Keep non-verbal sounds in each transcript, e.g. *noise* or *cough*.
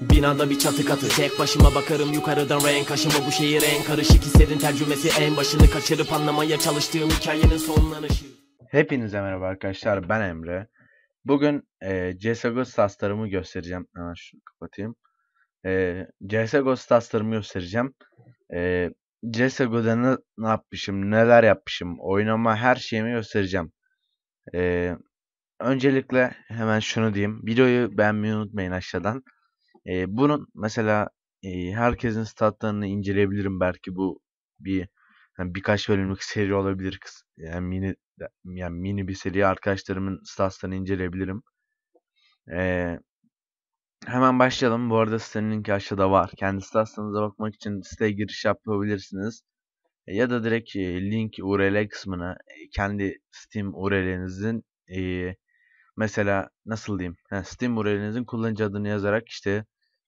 Binada bir çatı katı Tek başıma bakarım yukarıdan renk aşımı Bu şehir en karışık hislerin tercümesi En başını kaçırıp anlamaya çalıştığım hikayenin sonlanışı Hepinize merhaba arkadaşlar ben Emre Bugün e, CSGO staslarımı göstereceğim Hemen şunu kapatayım e, CSGO staslarımı göstereceğim e, CSGO'da ne, ne yapmışım neler yapmışım Oynama her şeyimi göstereceğim e, Öncelikle hemen şunu diyeyim videoyu beğenmeyi unutmayın aşağıdan e, bunun mesela e, herkesin statlarını inceleyebilirim belki bu bir yani birkaç bölümlük seri olabilir. Yani mini yani mini bir seri arkadaşlarımın statlarını inceleyebilirim. Ee, hemen başlayalım. Bu arada sitenin linki aşağıda var. Kendi statlarınıza bakmak için siteye giriş yapabilirsiniz. E, ya da direkt e, link URL kısmına e, kendi Steam URL'nizin e, mesela nasıl diyeyim? Yani Steam URL'nizin kullanıcı adını yazarak işte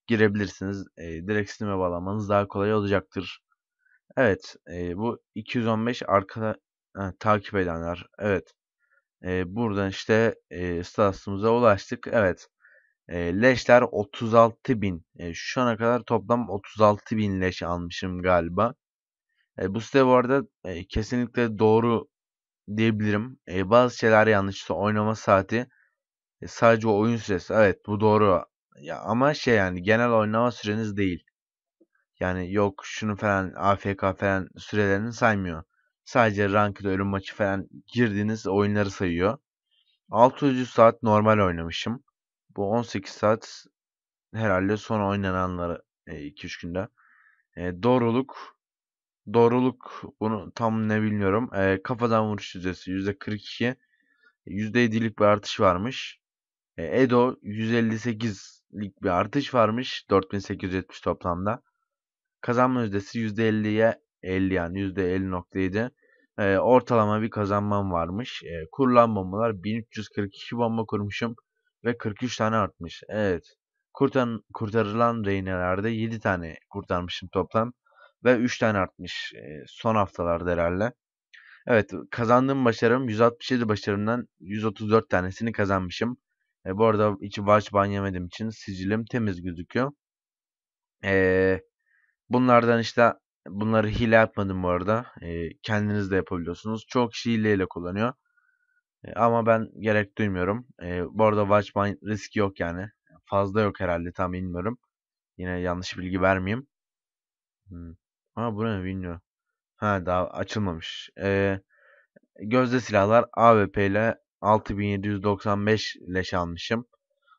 girebilirsiniz. E, direkt Steam'e bağlamanız daha kolay olacaktır. Evet e, bu 215 arkada ha, takip edenler. Evet e, buradan işte e, statusumuza ulaştık. Evet e, leşler 36 bin. E, şu ana kadar toplam 36 bin leş almışım galiba. E, bu site bu arada e, kesinlikle doğru diyebilirim. E, bazı şeyler yanlış. İşte oynama saati e, sadece oyun süresi. Evet bu doğru. Ya ama şey yani genel oynama süreniz değil. Yani yok şunu falan AFK falan sürelerini saymıyor. Sadece ranked ölüm maçı falan girdiğiniz oyunları sayıyor. 600 saat normal oynamışım. Bu 18 saat herhalde son oynananları 2-3 e, günde. E, doğruluk doğruluk bunu tam ne bilmiyorum. E, kafadan vuruş yüzdesi %42. %7'lik bir artış varmış. E, Edo 158 lik bir artış varmış. 4870 toplamda. Kazanma yüzdesi %50'ye 50 yani %50.7. E, ee, ortalama bir kazanmam varmış. E, kurulan bombalar 1342 bomba kurmuşum ve 43 tane artmış. Evet. Kurtan, kurtarılan rehinelerde 7 tane kurtarmışım toplam ve 3 tane artmış ee, son haftalarda herhalde. Evet kazandığım başarım 167 başarımdan 134 tanesini kazanmışım. E, bu arada hiç watch ban için sicilim temiz gözüküyor. E, bunlardan işte bunları hile yapmadım bu arada. E, kendiniz de yapabiliyorsunuz. Çok kişi hileyle kullanıyor. E, ama ben gerek duymuyorum. E, bu arada watch ban riski yok yani. Fazla yok herhalde tam bilmiyorum. Yine yanlış bilgi vermeyeyim. Hmm. Ha bu ne bilmiyorum. Ha daha açılmamış. Ee, gözde silahlar AWP ile 6795 leş almışım.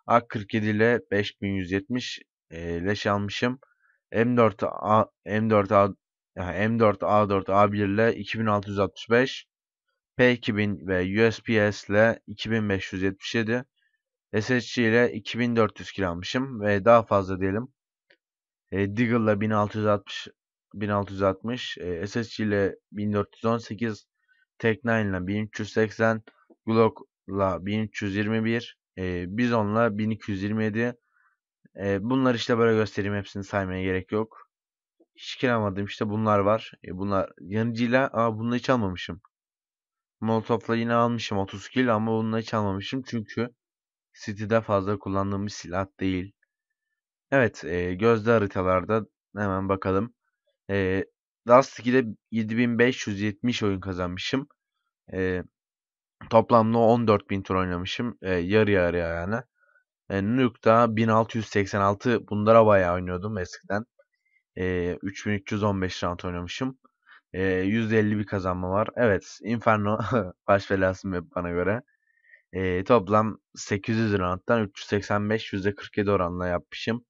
A47 ile 5170 e, leş almışım. M4 A M4 A M4 A4 A1 ile 2665 P2000 ve USPS ile 2577 SSC ile 2400 kilo almışım ve daha fazla diyelim. E, Deagle ile 1660 1660 e, SSC ile 1418 Tech 9 ile 1380 Glock'la 1321, e, Bizon'la 1227. E, bunlar işte böyle göstereyim hepsini saymaya gerek yok. Hiç kiralamadığım işte bunlar var. E, bunlar yanıcıyla ama bunu hiç almamışım. Molotov'la yine almışım 30 kill ama bunu hiç almamışım çünkü City'de fazla kullandığım bir silah değil. Evet e, gözde haritalarda hemen bakalım. E, Dust 2'de 7570 oyun kazanmışım. E, Toplamda 14 bin tur oynamışım. E, yarı yarıya yani. E, Nuke'da 1686 bunlara bayağı oynuyordum eskiden. E, 3315 round oynamışım. E, %50 bir kazanma var. Evet Inferno *laughs* baş belası bana göre. E, toplam 800 round'dan 385 %47 oranla yapmışım.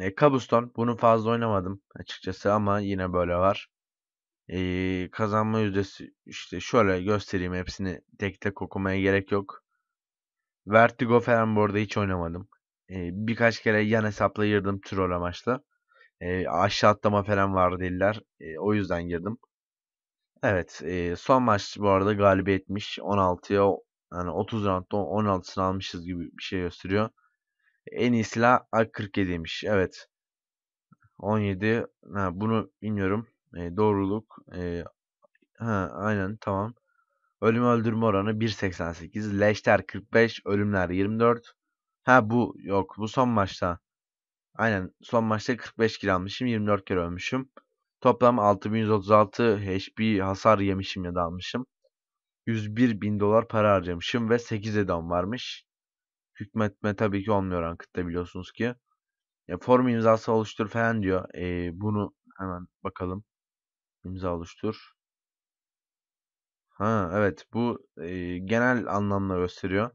E, Kabuston bunu fazla oynamadım açıkçası ama yine böyle var e, kazanma yüzdesi işte şöyle göstereyim hepsini tek tek okumaya gerek yok. Vertigo falan bu arada hiç oynamadım. E, birkaç kere yan hesapla girdim troll amaçla. E, aşağı atlama falan vardı iller. E, o yüzden girdim. Evet e, son maç bu arada galibiyetmiş. 16'ya yani 30 roundda 16'sını almışız gibi bir şey gösteriyor. En iyi silah A47'ymiş. Evet. 17. Ha, bunu bilmiyorum. E, doğruluk. E, ha, aynen tamam. Ölüm öldürme oranı 1.88. Leşler 45. Ölümler 24. Ha bu yok. Bu son maçta. Aynen son maçta 45 kilo almışım. 24 kere ölmüşüm. Toplam 6136 HP hasar yemişim ya da almışım. 101 bin dolar para harcamışım ve 8 edam varmış. Hükmetme tabii ki olmuyor rankıtta biliyorsunuz ki. Ya, e, form imzası oluştur falan diyor. Ee, bunu hemen bakalım. İmza oluştur. Ha evet bu e, genel anlamda gösteriyor.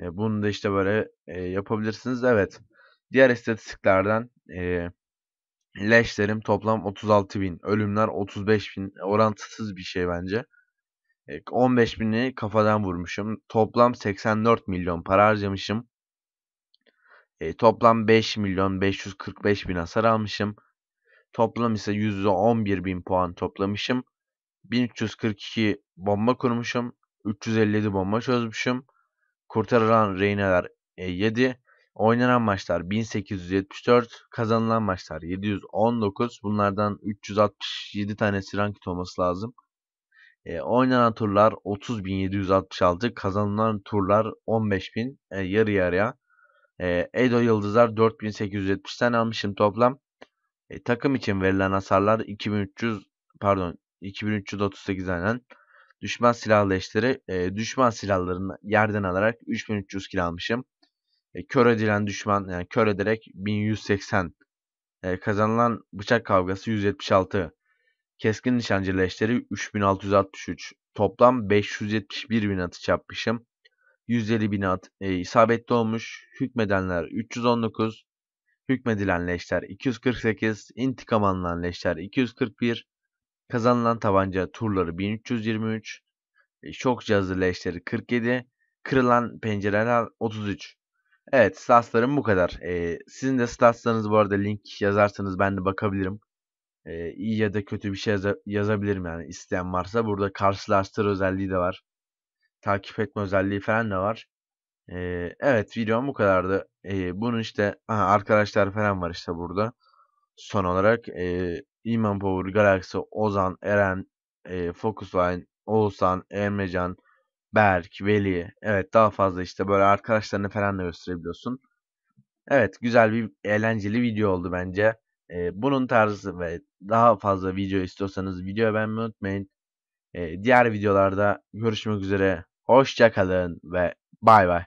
E, bunu da işte böyle e, yapabilirsiniz. Evet. Diğer istatistiklerden e, leşlerim toplam 36 bin. Ölümler 35 bin. Orantısız bir şey bence. E, 15 bini kafadan vurmuşum. Toplam 84 milyon para harcamışım. E, toplam 5 milyon 545 bin hasar almışım. Toplam ise %11.000 puan toplamışım. 1342 bomba kurmuşum. 357 bomba çözmüşüm. Kurtarılan reyneler 7. E, oynanan maçlar 1874. Kazanılan maçlar 719. Bunlardan 367 tanesi ranked olması lazım. E, oynanan turlar 30.766. Kazanılan turlar 15.000. E, yarı yarıya. E, Edo Yıldızlar 4870 tane almışım toplam. E, takım için verilen hasarlar 2300 pardon 2338 aynen. Düşman silahlı eşleri e, düşman silahlarını yerden alarak 3300 kil almışım. E, kör edilen düşman yani kör ederek 1180. E, kazanılan bıçak kavgası 176. Keskin nişancı eşleri 3663. Toplam 571 bin atış yapmışım. 150 bin at e, isabetli olmuş. Hükmedenler 319 hükmedilen leşler 248, intikam alınan leşler 241, kazanılan tabanca turları 1323, e, şok cihazı leşleri 47, kırılan pencereler 33. Evet statslarım bu kadar. Ee, sizin de statslarınız bu arada link yazarsanız ben de bakabilirim. Ee, iyi ya da kötü bir şey yaza yazabilirim yani isteyen varsa. Burada karşılaştır özelliği de var. Takip etme özelliği falan da var. Ee, evet videom bu kadardı. Ee, bunun işte aha, arkadaşlar falan var işte burada. Son olarak e, İman Power, Galaxy, Ozan, Eren, e, Focusline, Oğuzhan, Emrecan, Berk, Veli. Evet daha fazla işte böyle arkadaşlarını falan da gösterebiliyorsun. Evet güzel bir eğlenceli video oldu bence. E, bunun tarzı ve daha fazla video istiyorsanız videoya beğenmeyi unutmayın. E, diğer videolarda görüşmek üzere. Hoşçakalın ve bay bay.